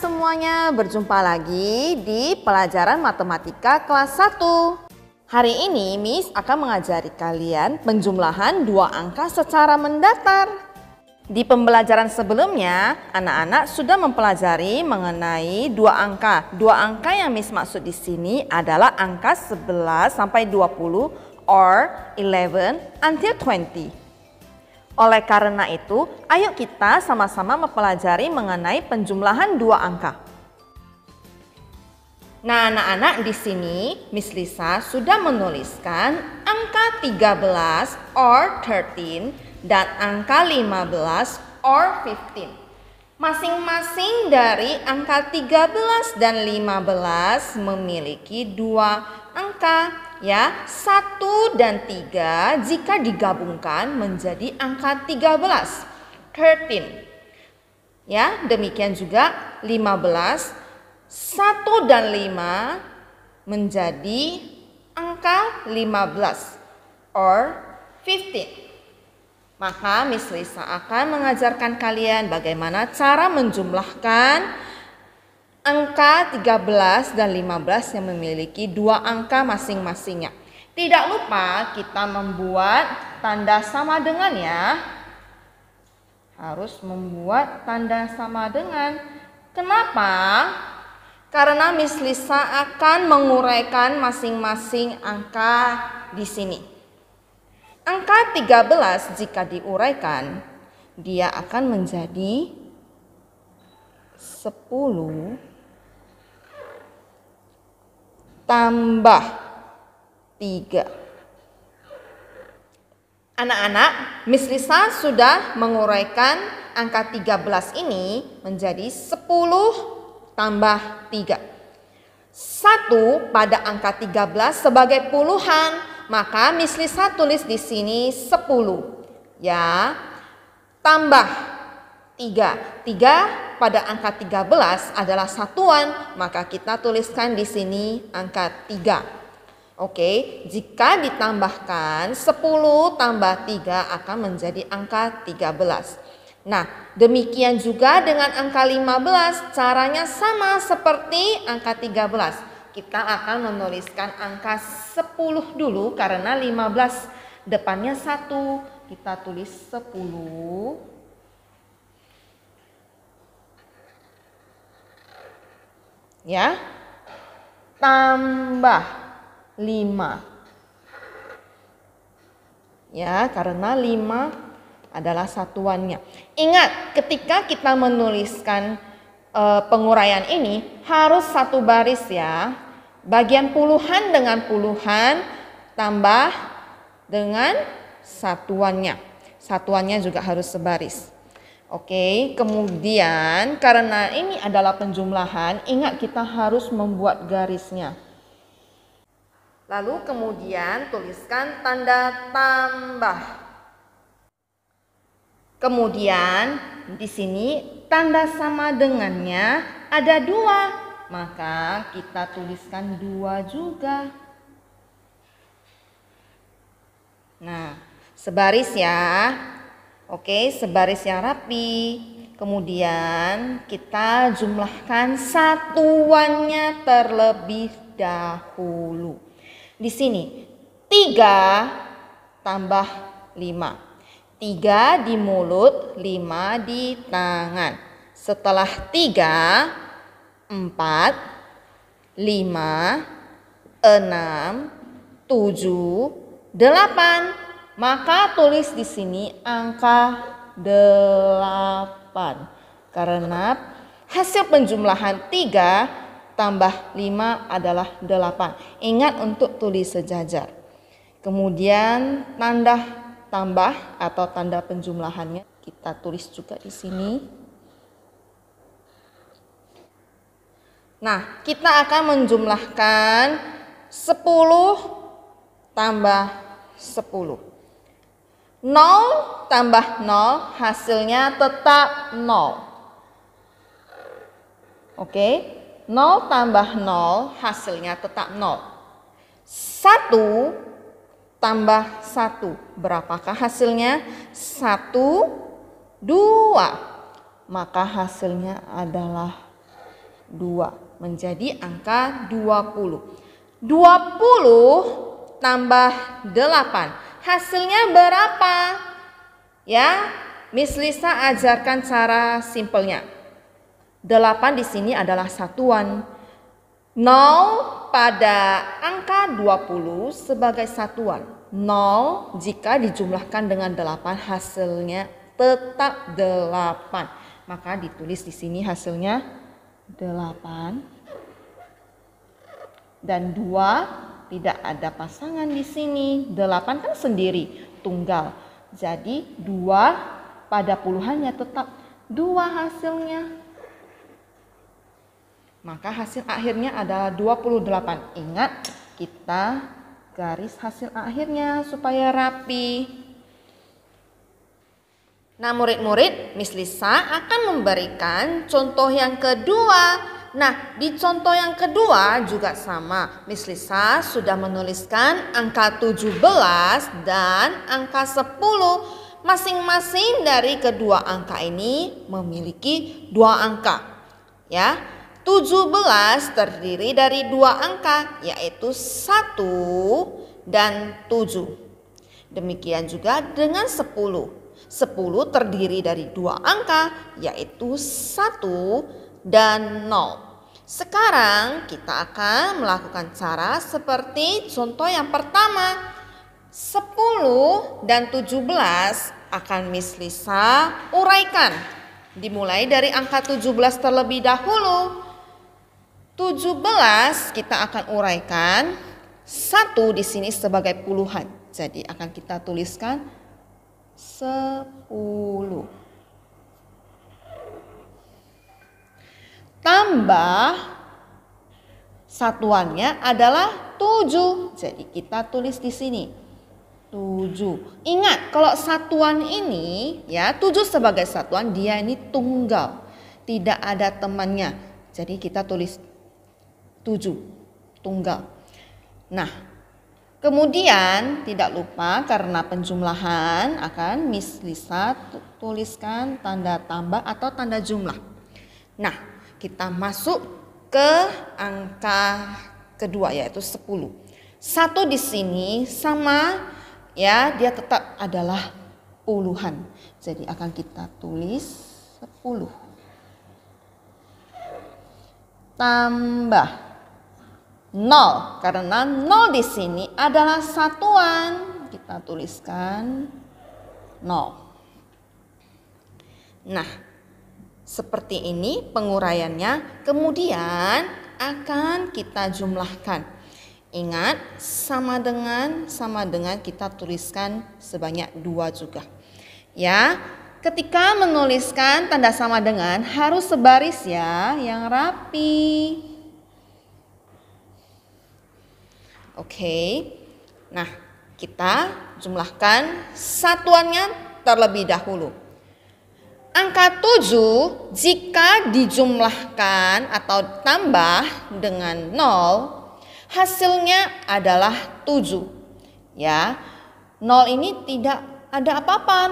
semuanya, berjumpa lagi di pelajaran matematika kelas 1. Hari ini Miss akan mengajari kalian penjumlahan dua angka secara mendatar. Di pembelajaran sebelumnya, anak-anak sudah mempelajari mengenai dua angka. Dua angka yang Miss maksud di sini adalah angka 11 sampai 20 or 11 until 20. Oleh karena itu, ayo kita sama-sama mempelajari mengenai penjumlahan dua angka. Nah, anak-anak di sini Miss Lisa sudah menuliskan angka 13 or 13 dan angka 15 or 15. Masing-masing dari angka 13 dan 15 memiliki dua angka ya. 1 dan 3 jika digabungkan menjadi angka 13. 13. Ya, demikian juga 15 1 dan 5 menjadi angka 15 or 15. Maka Miss Lisa akan mengajarkan kalian bagaimana cara menjumlahkan angka 13 dan 15 yang memiliki dua angka masing-masingnya. Tidak lupa kita membuat tanda sama dengan ya. Harus membuat tanda sama dengan. Kenapa? Karena Miss Lisa akan menguraikan masing-masing angka di sini. Angka 13 jika diuraikan, dia akan menjadi 10 tambah 3. Anak-anak, Miss Lisa sudah menguraikan angka 13 ini menjadi 10 tambah 3. 1 pada angka 13 sebagai puluhan maka mislisa tulis di sini 10. Ya. Tambah 3. 3 pada angka 13 adalah satuan, maka kita tuliskan di sini angka 3. Oke, jika ditambahkan 10 tambah 3 akan menjadi angka 13. Nah, demikian juga dengan angka 15, caranya sama seperti angka 13 kita akan menuliskan angka 10 dulu karena 15 depannya 1 kita tulis 10 ya tambah 5 ya karena 5 adalah satuannya ingat ketika kita menuliskan Eh, penguraian ini harus satu baris ya. Bagian puluhan dengan puluhan tambah dengan satuannya. Satuannya juga harus sebaris. Oke, kemudian karena ini adalah penjumlahan, ingat kita harus membuat garisnya. Lalu kemudian tuliskan tanda tambah. Kemudian di sini tanda sama dengannya ada dua. Maka kita tuliskan dua juga. Nah, sebaris ya. Oke, sebaris yang rapi. Kemudian kita jumlahkan satuannya terlebih dahulu. Di sini tiga tambah lima. 3 di mulut, 5 di tangan. Setelah 3, 4, 5, 6, 7, 8. Maka tulis di sini angka 8. Karena hasil penjumlahan 3 tambah 5 adalah 8. Ingat untuk tulis sejajar. Kemudian tanda tambah atau tanda penjumlahannya kita tulis juga di sini. Nah, kita akan menjumlahkan 10 tambah 10. 0 tambah 0 hasilnya tetap 0. Oke, 0 tambah 0 hasilnya tetap 0. 1 tambah 1. Berapakah hasilnya? 1, 2. Maka hasilnya adalah 2. Menjadi angka 20. 20 tambah 8. Hasilnya berapa? Ya, Miss Lisa ajarkan cara simpelnya. 8 di sini adalah satuan 0 pada angka 20 sebagai satuan. 0 jika dijumlahkan dengan 8 hasilnya tetap 8. Maka ditulis di sini hasilnya 8 dan 2 tidak ada pasangan di sini. 8 kan sendiri, tunggal. Jadi 2 pada puluhannya tetap 2 hasilnya maka hasil akhirnya ada 28. Ingat, kita garis hasil akhirnya supaya rapi. Nah, murid-murid, Miss Lisa akan memberikan contoh yang kedua. Nah, di contoh yang kedua juga sama. Miss Lisa sudah menuliskan angka 17 dan angka 10. Masing-masing dari kedua angka ini memiliki dua angka. Ya, 17 terdiri dari dua angka yaitu 1 dan 7. Demikian juga dengan 10. 10 terdiri dari dua angka yaitu 1 dan 0. Sekarang kita akan melakukan cara seperti contoh yang pertama. 10 dan 17 akan Miss Lisa uraikan. Dimulai dari angka 17 terlebih dahulu. 17 kita akan uraikan satu di sini sebagai puluhan. Jadi akan kita tuliskan 10. Tambah satuannya adalah 7. Jadi kita tulis di sini 7. Ingat kalau satuan ini ya 7 sebagai satuan dia ini tunggal. Tidak ada temannya. Jadi kita tulis tujuh tunggal. Nah, kemudian tidak lupa karena penjumlahan akan Miss Lisa tuliskan tanda tambah atau tanda jumlah. Nah, kita masuk ke angka kedua yaitu 10. Satu di sini sama ya, dia tetap adalah puluhan. Jadi akan kita tulis 10. Tambah 0 karena 0 di sini adalah satuan. Kita tuliskan 0. Nah, seperti ini penguraiannya. Kemudian akan kita jumlahkan. Ingat sama dengan sama dengan kita tuliskan sebanyak dua juga. Ya, ketika menuliskan tanda sama dengan harus sebaris ya, yang rapi. Oke. Nah, kita jumlahkan satuannya terlebih dahulu. Angka 7 jika dijumlahkan atau tambah dengan 0 hasilnya adalah 7. Ya. 0 ini tidak ada apa-apa,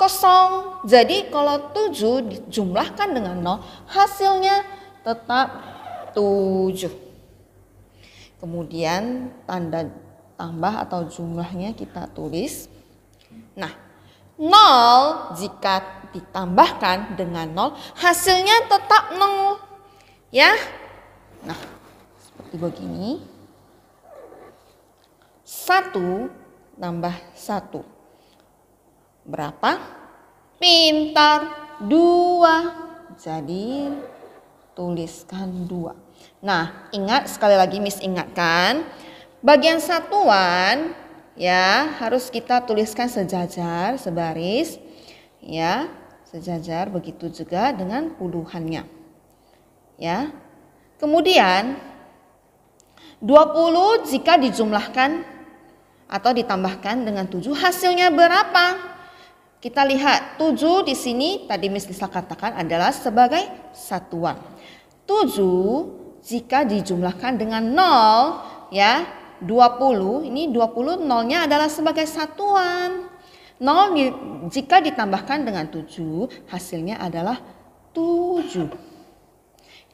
0 kosong. Jadi kalau 7 dijumlahkan dengan 0 hasilnya tetap 7 kemudian tanda tambah atau jumlahnya kita tulis nah 0 jika ditambahkan dengan 0 hasilnya tetap 0 ya nah seperti begini 1 tambah 1 berapa? pintar 2 jadi tuliskan 2 Nah, ingat sekali lagi Miss ingatkan, bagian satuan ya harus kita tuliskan sejajar, sebaris ya, sejajar begitu juga dengan puluhannya. Ya. Kemudian 20 jika dijumlahkan atau ditambahkan dengan 7 hasilnya berapa? Kita lihat 7 di sini tadi Miss Lisa katakan adalah sebagai satuan. 7 jika dijumlahkan dengan 0 ya 20 ini 20 nolnya adalah sebagai satuan 0 jika ditambahkan dengan 7 hasilnya adalah 7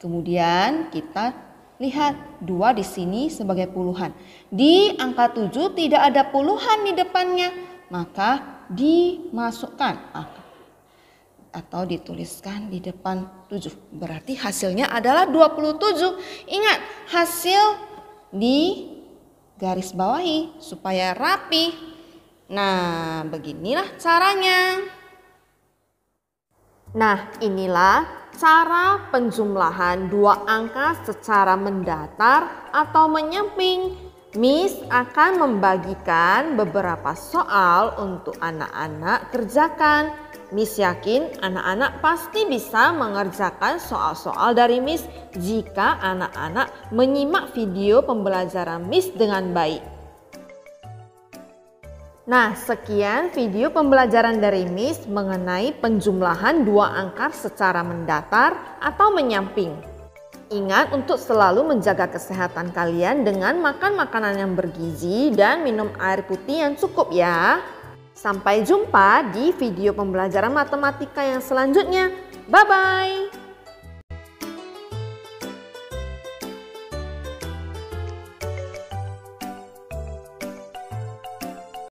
kemudian kita lihat 2 di sini sebagai puluhan di angka 7 tidak ada puluhan di depannya maka dimasukkan ah, atau dituliskan di depan 7. Berarti hasilnya adalah 27. Ingat, hasil di garis bawahi supaya rapi. Nah, beginilah caranya. Nah, inilah cara penjumlahan dua angka secara mendatar atau menyamping. Miss akan membagikan beberapa soal untuk anak-anak kerjakan. Miss yakin anak-anak pasti bisa mengerjakan soal-soal dari Miss jika anak-anak menyimak video pembelajaran Miss dengan baik. Nah, sekian video pembelajaran dari Miss mengenai penjumlahan dua angka secara mendatar atau menyamping. Ingat untuk selalu menjaga kesehatan kalian dengan makan makanan yang bergizi dan minum air putih yang cukup ya. Sampai jumpa di video pembelajaran matematika yang selanjutnya. Bye-bye.